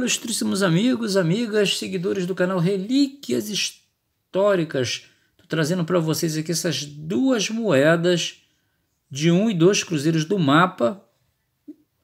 Ilustríssimos amigos, amigas, seguidores do canal Relíquias Históricas, Estou trazendo para vocês aqui essas duas moedas de um e dois cruzeiros do mapa,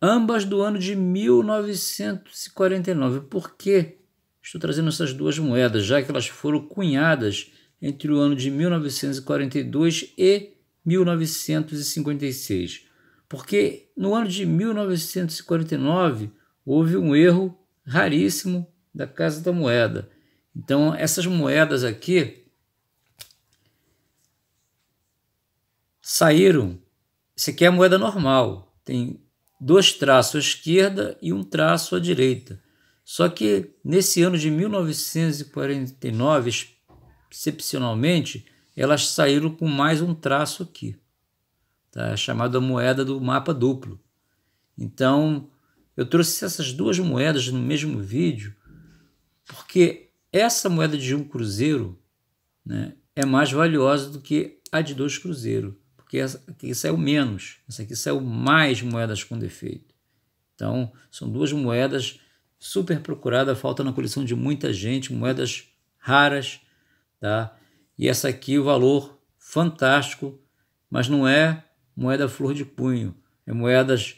ambas do ano de 1949. Por que estou trazendo essas duas moedas, já que elas foram cunhadas entre o ano de 1942 e 1956? Porque no ano de 1949 houve um erro raríssimo da Casa da Moeda. Então, essas moedas aqui saíram. Isso aqui é a moeda normal, tem dois traços à esquerda e um traço à direita. Só que nesse ano de 1949, excepcionalmente, elas saíram com mais um traço aqui, tá? chamada moeda do mapa duplo. Então, eu trouxe essas duas moedas no mesmo vídeo, porque essa moeda de um cruzeiro né, é mais valiosa do que a de dois cruzeiros, porque essa aqui saiu menos, essa aqui saiu mais moedas com defeito. Então, são duas moedas super procuradas, falta na coleção de muita gente, moedas raras, tá? E essa aqui, o valor fantástico, mas não é moeda flor de punho, é moedas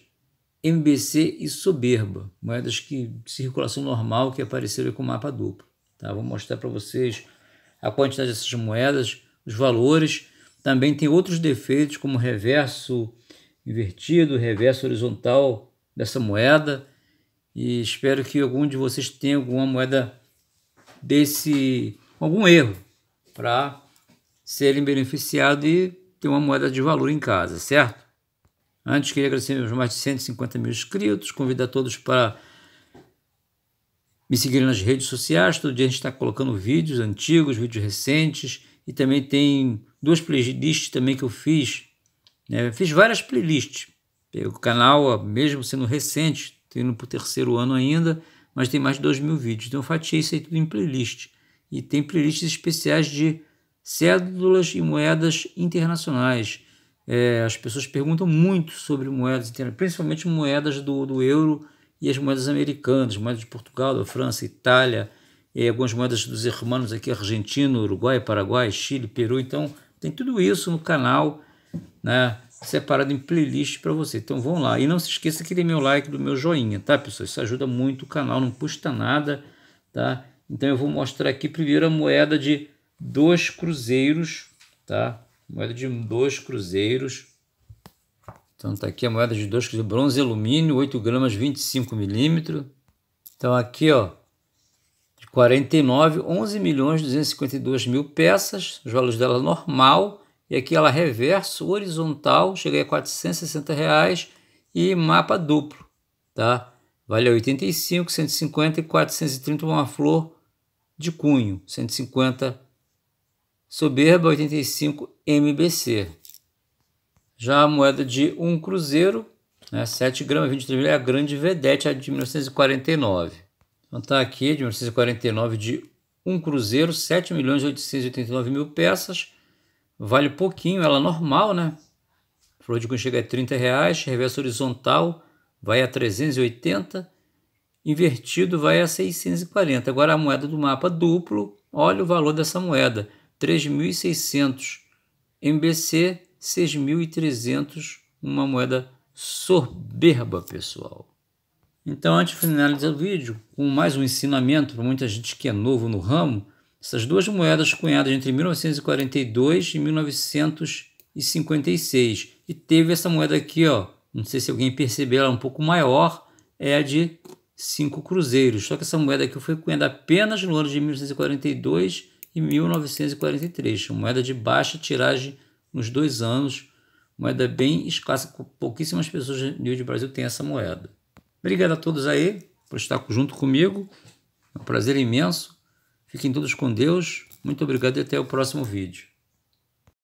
MBC e Soberba, moedas que de circulação normal que apareceram com mapa duplo. Tá? Vou mostrar para vocês a quantidade dessas moedas, os valores. Também tem outros defeitos, como reverso invertido, reverso horizontal dessa moeda. E espero que algum de vocês tenha alguma moeda desse, algum erro, para serem beneficiados e ter uma moeda de valor em casa, certo? Antes, queria agradecer meus mais de 150 mil inscritos, convido a todos para me seguirem nas redes sociais. Todo dia a gente está colocando vídeos antigos, vídeos recentes e também tem duas playlists também que eu fiz. Né? fiz várias playlists. O canal, mesmo sendo recente, tendo para o terceiro ano ainda, mas tem mais de 2 mil vídeos. Então eu fatiei isso aí tudo em playlist. E tem playlists especiais de cédulas e moedas internacionais é, as pessoas perguntam muito sobre moedas principalmente moedas do, do euro e as moedas americanas, moedas de Portugal, da França, Itália, e algumas moedas dos irmãos aqui, Argentina, Uruguai, Paraguai, Chile, Peru. Então, tem tudo isso no canal, né? Separado em playlist para você. Então vão lá. E não se esqueça que tem meu like do meu joinha, tá, pessoal? Isso ajuda muito o canal, não custa nada, tá? Então eu vou mostrar aqui primeiro a moeda de dois cruzeiros, tá? Moeda de dois cruzeiros. Então tá aqui a moeda de dois cruzeiros. Bronze e alumínio, 8 gramas, 25 milímetros. Então aqui, ó. De 49, 11 milhões 252 mil peças. Os valores dela normal. E aqui ela reverso, horizontal, cheguei a 460 reais. E mapa duplo, tá? Vale 85, 150 e 430 uma flor de cunho, 150 Soberba 85 MBC. Já a moeda de um cruzeiro, né, 7 gramas, 23 mil, é a grande vedete, a de 1949. Então está aqui, de 1949, de um cruzeiro, 7 milhões 889 mil peças. Vale pouquinho, ela normal, né? Flor de cunho chega a 30 reais, reverso horizontal vai a 380, invertido vai a 640. Agora a moeda do mapa duplo, olha o valor dessa moeda, 3.600. MBC, 6.300. Uma moeda soberba, pessoal. Então, antes de finalizar o vídeo, com mais um ensinamento para muita gente que é novo no ramo, essas duas moedas cunhadas entre 1942 e 1956. E teve essa moeda aqui, ó, não sei se alguém percebeu, ela é um pouco maior, é a de cinco cruzeiros. Só que essa moeda aqui foi cunhada apenas no ano de 1942 e 1943. Moeda de baixa tiragem nos dois anos, moeda bem escassa, pouquíssimas pessoas no Rio de Brasil têm essa moeda. Obrigado a todos aí por estar junto comigo, é um prazer imenso. Fiquem todos com Deus, muito obrigado e até o próximo vídeo.